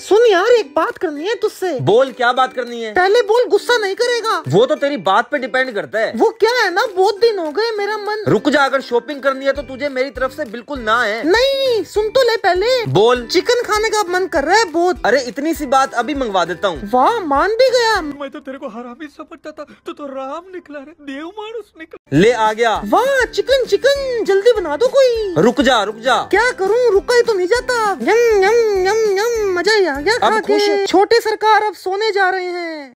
सुन यार एक बात करनी है तुझसे बोल क्या बात करनी है पहले बोल गुस्सा नहीं करेगा वो तो तेरी बात पे डिपेंड करता है वो क्या है ना बहुत दिन हो गए मेरा मन रुक जा अगर शॉपिंग करनी है तो तुझे मेरी तरफ से बिल्कुल ना है नहीं सुन तो ले पहले बोल चिकन खाने का मन कर रहा है बहुत अरे इतनी सी बात अभी मंगवा देता हूँ वाह मान भी गया मैं तो तेरे को भी समझता था तू तो राम निकला रे देव मानुस निकला ले आ गया वाह चिकन चिकन जल्दी बना दो कोई रुक जा रुक जा क्या करूँ रुका ही तो नहीं जाता अब खुश छोटे सरकार अब सोने जा रहे हैं